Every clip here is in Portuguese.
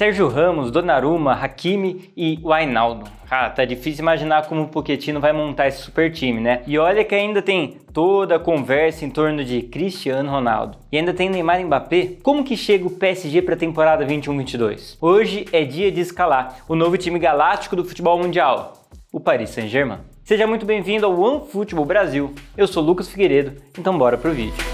Sérgio Ramos, Donnarumma, Hakimi e Wijnaldum. ah, tá difícil imaginar como o Pochettino vai montar esse super time, né? E olha que ainda tem toda a conversa em torno de Cristiano Ronaldo. E ainda tem Neymar e Mbappé. Como que chega o PSG para a temporada 21-22? Hoje é dia de escalar o novo time galáctico do futebol mundial, o Paris Saint-Germain. Seja muito bem-vindo ao One Futebol Brasil. Eu sou Lucas Figueiredo, então bora pro vídeo.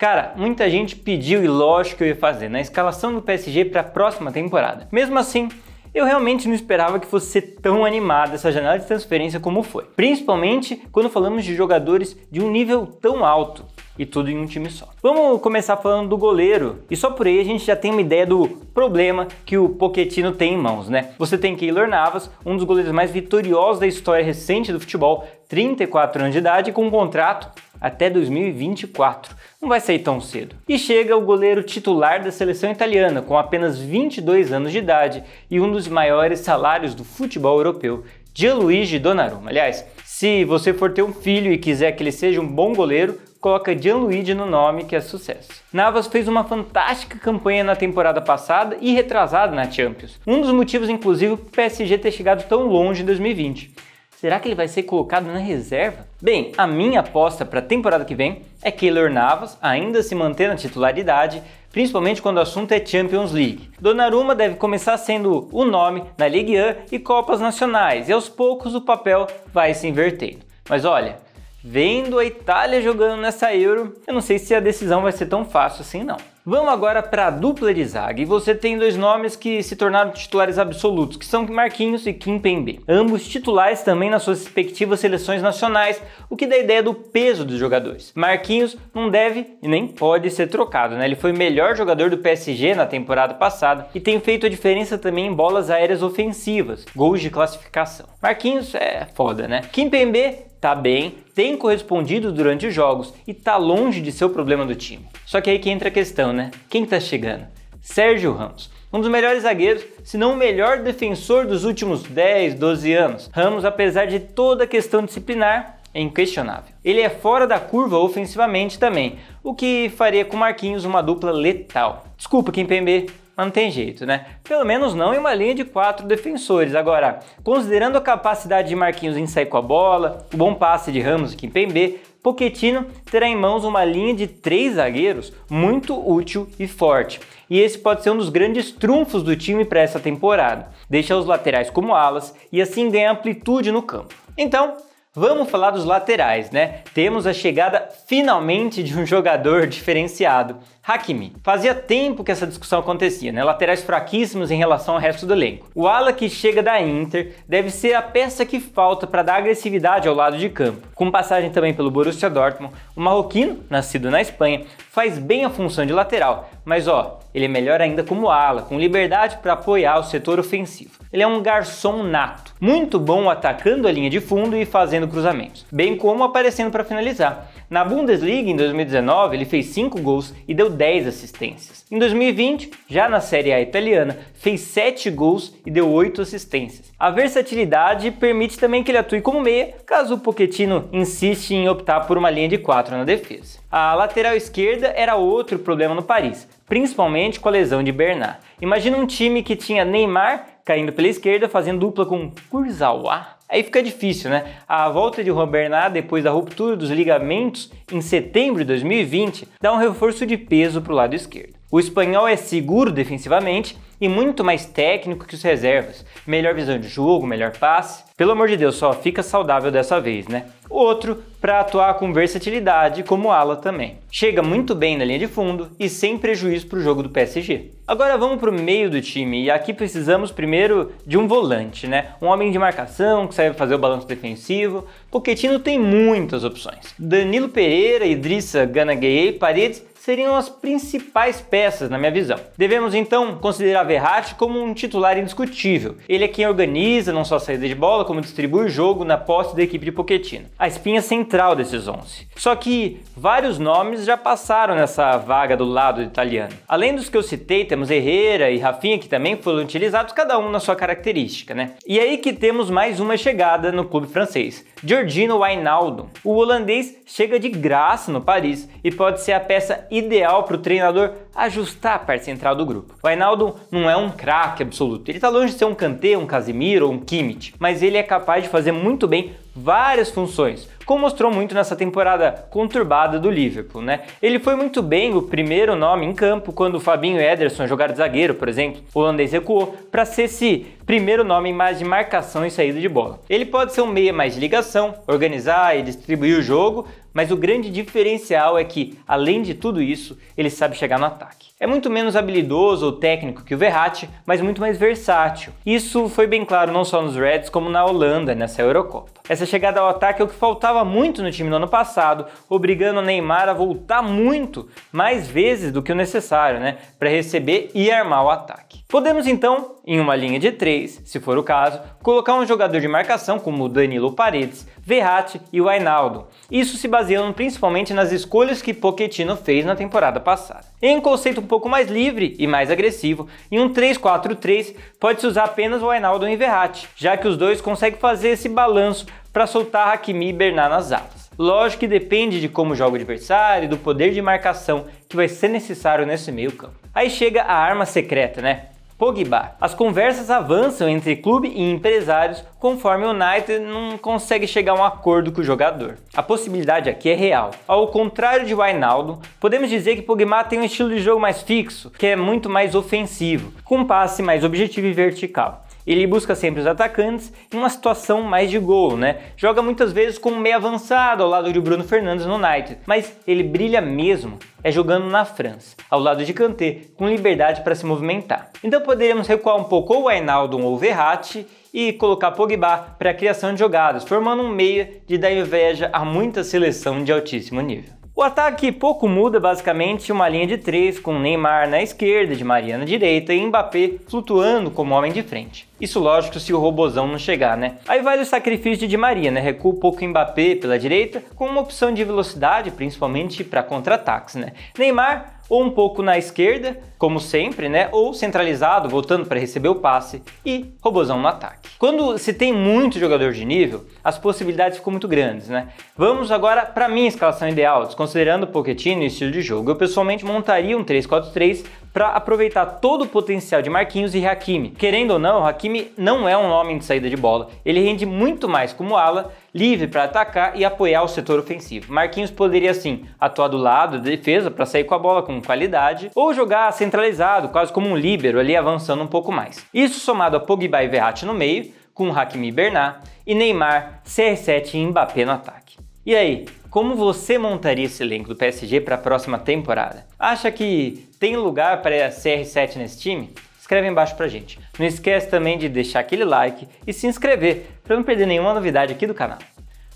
Cara, muita gente pediu e lógico que eu ia fazer na escalação do PSG para a próxima temporada. Mesmo assim, eu realmente não esperava que fosse ser tão animada essa janela de transferência como foi. Principalmente quando falamos de jogadores de um nível tão alto e tudo em um time só. Vamos começar falando do goleiro, e só por aí a gente já tem uma ideia do problema que o Poquetino tem em mãos, né? Você tem Keylor Navas, um dos goleiros mais vitoriosos da história recente do futebol, 34 anos de idade, com um contrato até 2024. Não vai sair tão cedo. E chega o goleiro titular da seleção italiana, com apenas 22 anos de idade e um dos maiores salários do futebol europeu, Gianluigi Donnarumma. Aliás, se você for ter um filho e quiser que ele seja um bom goleiro, coloca Gianluigi no nome que é sucesso. Navas fez uma fantástica campanha na temporada passada e retrasada na Champions. Um dos motivos inclusive o PSG ter chegado tão longe em 2020. Será que ele vai ser colocado na reserva? Bem, a minha aposta para a temporada que vem é Keylor Navas ainda se manter na titularidade, principalmente quando o assunto é Champions League. Donnarumma deve começar sendo o nome na Ligue 1 e Copas Nacionais, e aos poucos o papel vai se invertendo. Mas olha, vendo a Itália jogando nessa Euro, eu não sei se a decisão vai ser tão fácil assim não. Vamos agora para a dupla de zaga e você tem dois nomes que se tornaram titulares absolutos, que são Marquinhos e Kim Pembe. Ambos titulares também nas suas respectivas seleções nacionais, o que dá ideia do peso dos jogadores. Marquinhos não deve e nem pode ser trocado, né? Ele foi o melhor jogador do PSG na temporada passada e tem feito a diferença também em bolas aéreas ofensivas, gols de classificação. Marquinhos é foda, né? Kim Pembe tá bem, tem correspondido durante os jogos e tá longe de ser o problema do time. Só que aí que entra a questão, né? Quem tá chegando? Sérgio Ramos. Um dos melhores zagueiros, se não o melhor defensor dos últimos 10, 12 anos. Ramos, apesar de toda a questão disciplinar, é inquestionável. Ele é fora da curva ofensivamente também, o que faria com Marquinhos uma dupla letal. Desculpa, Kim PMB, mas não tem jeito, né? Pelo menos não em uma linha de quatro defensores. Agora, considerando a capacidade de Marquinhos em sair com a bola, o bom passe de Ramos e Kimpembe, Pochettino terá em mãos uma linha de três zagueiros muito útil e forte. E esse pode ser um dos grandes trunfos do time para essa temporada. Deixa os laterais como alas e assim ganha amplitude no campo. Então, Vamos falar dos laterais, né? Temos a chegada finalmente de um jogador diferenciado. Hakimi. Fazia tempo que essa discussão acontecia, né? Laterais fraquíssimos em relação ao resto do elenco. O ala que chega da Inter deve ser a peça que falta para dar agressividade ao lado de campo. Com passagem também pelo Borussia Dortmund, o marroquino, nascido na Espanha, faz bem a função de lateral, mas ó, ele é melhor ainda como ala, com liberdade para apoiar o setor ofensivo. Ele é um garçom nato, muito bom atacando a linha de fundo e fazendo cruzamentos, bem como aparecendo para finalizar. Na Bundesliga em 2019, ele fez 5 gols e deu 10 assistências. Em 2020, já na Série A italiana, fez 7 gols e deu 8 assistências. A versatilidade permite também que ele atue como meia, caso o Pochettino insiste em optar por uma linha de 4 na defesa. A lateral esquerda era outro problema no Paris, principalmente com a lesão de Bernard. Imagina um time que tinha Neymar caindo pela esquerda, fazendo dupla com Kurzawa Aí fica difícil, né? A volta de Juan Ná depois da ruptura dos ligamentos em setembro de 2020 dá um reforço de peso para o lado esquerdo. O espanhol é seguro defensivamente e muito mais técnico que os reservas. Melhor visão de jogo, melhor passe. Pelo amor de Deus, só fica saudável dessa vez, né? Outro para atuar com versatilidade como ala também. Chega muito bem na linha de fundo e sem prejuízo para o jogo do PSG. Agora vamos para o meio do time e aqui precisamos primeiro de um volante, né? Um homem de marcação que saiba fazer o balanço defensivo. Pochettino tem muitas opções. Danilo Pereira, Idrissa gana Ganagay, Paredes seriam as principais peças, na minha visão. Devemos então considerar Verratti como um titular indiscutível. Ele é quem organiza não só a saída de bola, como distribui o jogo na posse da equipe de Pochettino. A espinha central desses 11. Só que vários nomes já passaram nessa vaga do lado italiano. Além dos que eu citei, temos Herrera e Rafinha que também foram utilizados, cada um na sua característica, né? E aí que temos mais uma chegada no clube francês, Giorgino Wijnaldum. O holandês chega de graça no Paris e pode ser a peça ideal para o treinador ajustar a parte central do grupo. O Ainaldo não é um craque absoluto, ele está longe de ser um Kanté, um Casimiro ou um Kimmich, mas ele é capaz de fazer muito bem várias funções, como mostrou muito nessa temporada conturbada do Liverpool, né? Ele foi muito bem o primeiro nome em campo quando o Fabinho Ederson jogaram de zagueiro, por exemplo, o holandês recuou para ser esse primeiro nome mais de marcação e saída de bola. Ele pode ser um meia mais de ligação, organizar e distribuir o jogo, mas o grande diferencial é que, além de tudo isso, ele sabe chegar no ataque. É muito menos habilidoso ou técnico que o Verratti, mas muito mais versátil. Isso foi bem claro não só nos Reds, como na Holanda nessa Eurocopa. Essa chegada ao ataque é o que faltava muito no time no ano passado, obrigando o Neymar a voltar muito, mais vezes do que o necessário, né, para receber e armar o ataque. Podemos então, em uma linha de três, se for o caso, colocar um jogador de marcação como o Danilo Paredes Verratti e o Ainaldo. Isso se baseando principalmente nas escolhas que Pochettino fez na temporada passada. Em um conceito um pouco mais livre e mais agressivo, em um 3-4-3 pode-se usar apenas o Ainaldo e o Verratti, já que os dois conseguem fazer esse balanço para soltar Hakimi e Bernard nas alas. Lógico que depende de como joga o adversário e do poder de marcação que vai ser necessário nesse meio campo. Aí chega a arma secreta, né? Pogba. As conversas avançam entre clube e empresários conforme o United não consegue chegar a um acordo com o jogador. A possibilidade aqui é real. Ao contrário de Wijnaldum, podemos dizer que Pogba tem um estilo de jogo mais fixo, que é muito mais ofensivo, com um passe mais objetivo e vertical. Ele busca sempre os atacantes em uma situação mais de gol, né? Joga muitas vezes como meio avançado ao lado de Bruno Fernandes no United, mas ele brilha mesmo é jogando na França, ao lado de Kanté, com liberdade para se movimentar. Então poderíamos recuar um pouco ou Wijnaldum ou Verratti e colocar Pogba para a criação de jogadas, formando um meia de dar inveja a muita seleção de altíssimo nível. O ataque pouco muda, basicamente uma linha de três com Neymar na esquerda, de Maria na direita e Mbappé flutuando como homem de frente. Isso lógico se o robozão não chegar, né? Aí vale o sacrifício de Di Maria, né? Recua um pouco Mbappé pela direita com uma opção de velocidade, principalmente para contra-ataques, né? Neymar ou um pouco na esquerda, como sempre, né? Ou centralizado, voltando para receber o passe e robozão no ataque. Quando se tem muito jogador de nível, as possibilidades ficam muito grandes, né? Vamos agora para minha escalação ideal, desconsiderando o Pochettino e o estilo de jogo. Eu pessoalmente montaria um 3-4-3 para aproveitar todo o potencial de Marquinhos e Hakimi. Querendo ou não, Hakimi não é um homem de saída de bola. Ele rende muito mais como ala livre para atacar e apoiar o setor ofensivo. Marquinhos poderia sim atuar do lado da defesa para sair com a bola com qualidade ou jogar centralizado, quase como um líbero ali avançando um pouco mais. Isso somado a Pogba e Verratti no meio, com Hakimi Bernat e Neymar, CR7 e Mbappé no ataque. E aí, como você montaria esse elenco do PSG para a próxima temporada? Acha que tem lugar para CR7 nesse time? escreve embaixo pra gente. Não esquece também de deixar aquele like e se inscrever para não perder nenhuma novidade aqui do canal.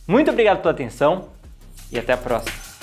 Muito obrigado pela atenção e até a próxima!